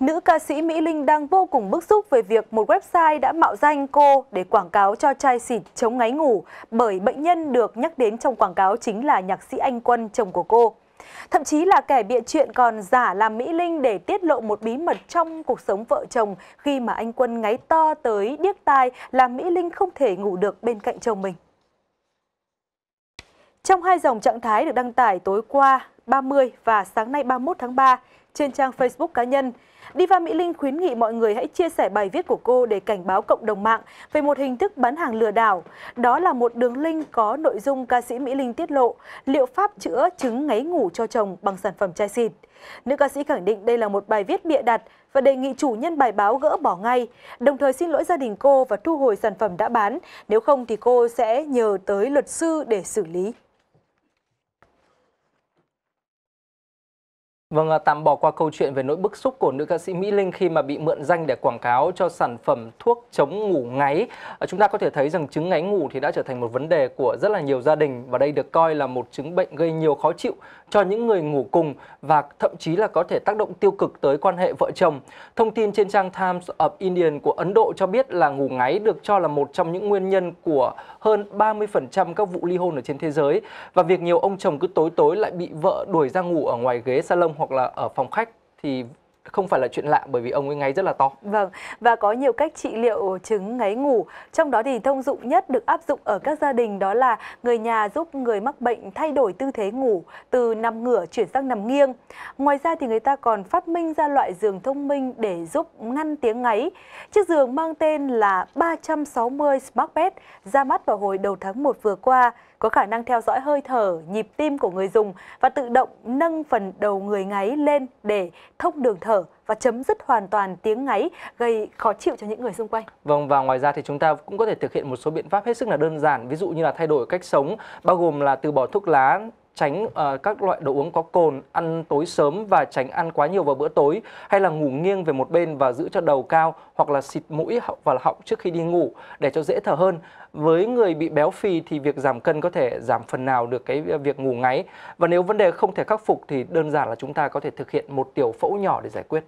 nữ ca sĩ Mỹ Linh đang vô cùng bức xúc về việc một website đã mạo danh cô để quảng cáo cho chai xịt chống ngáy ngủ bởi bệnh nhân được nhắc đến trong quảng cáo chính là nhạc sĩ Anh Quân, chồng của cô. Thậm chí là kẻ bịa chuyện còn giả làm Mỹ Linh để tiết lộ một bí mật trong cuộc sống vợ chồng khi mà anh Quân ngáy to tới điếc tai làm Mỹ Linh không thể ngủ được bên cạnh chồng mình. Trong hai dòng trạng thái được đăng tải tối qua, 30 và sáng nay 31 tháng 3 trên trang Facebook cá nhân. Diva Mỹ Linh khuyến nghị mọi người hãy chia sẻ bài viết của cô để cảnh báo cộng đồng mạng về một hình thức bán hàng lừa đảo. Đó là một đường link có nội dung ca sĩ Mỹ Linh tiết lộ liệu pháp chữa chứng ngáy ngủ cho chồng bằng sản phẩm chai xịt. Nữ ca sĩ khẳng định đây là một bài viết bịa đặt và đề nghị chủ nhân bài báo gỡ bỏ ngay, đồng thời xin lỗi gia đình cô và thu hồi sản phẩm đã bán, nếu không thì cô sẽ nhờ tới luật sư để xử lý. Vâng, à, tạm bỏ qua câu chuyện về nỗi bức xúc của nữ ca sĩ Mỹ Linh khi mà bị mượn danh để quảng cáo cho sản phẩm thuốc chống ngủ ngáy. À, chúng ta có thể thấy rằng chứng ngáy ngủ thì đã trở thành một vấn đề của rất là nhiều gia đình và đây được coi là một chứng bệnh gây nhiều khó chịu cho những người ngủ cùng và thậm chí là có thể tác động tiêu cực tới quan hệ vợ chồng. Thông tin trên trang Times of Indian của Ấn Độ cho biết là ngủ ngáy được cho là một trong những nguyên nhân của hơn 30% các vụ ly hôn ở trên thế giới và việc nhiều ông chồng cứ tối tối lại bị vợ đuổi ra ngủ ở ngoài ghế salon hoặc là ở phòng khách thì không phải là chuyện lạ bởi vì ông ấy ngáy rất là to. Vâng, và có nhiều cách trị liệu chứng ngáy ngủ, trong đó thì thông dụng nhất được áp dụng ở các gia đình đó là người nhà giúp người mắc bệnh thay đổi tư thế ngủ từ nằm ngửa chuyển sang nằm nghiêng. Ngoài ra thì người ta còn phát minh ra loại giường thông minh để giúp ngăn tiếng ngáy. Chiếc giường mang tên là 360 Smart Bed ra mắt vào hồi đầu tháng 1 vừa qua có khả năng theo dõi hơi thở, nhịp tim của người dùng và tự động nâng phần đầu người ngáy lên để thông đường thở và chấm dứt hoàn toàn tiếng ngáy gây khó chịu cho những người xung quanh. Vâng và ngoài ra thì chúng ta cũng có thể thực hiện một số biện pháp hết sức là đơn giản, ví dụ như là thay đổi cách sống, bao gồm là từ bỏ thuốc lá, tránh uh, các loại đồ uống có cồn, ăn tối sớm và tránh ăn quá nhiều vào bữa tối hay là ngủ nghiêng về một bên và giữ cho đầu cao hoặc là xịt mũi và họng trước khi đi ngủ để cho dễ thở hơn. Với người bị béo phì thì việc giảm cân có thể giảm phần nào được cái ờ, việc ngủ ngáy và nếu vấn đề không thể khắc phục thì đơn giản là chúng ta có thể thực hiện một tiểu phẫu nhỏ để giải quyết.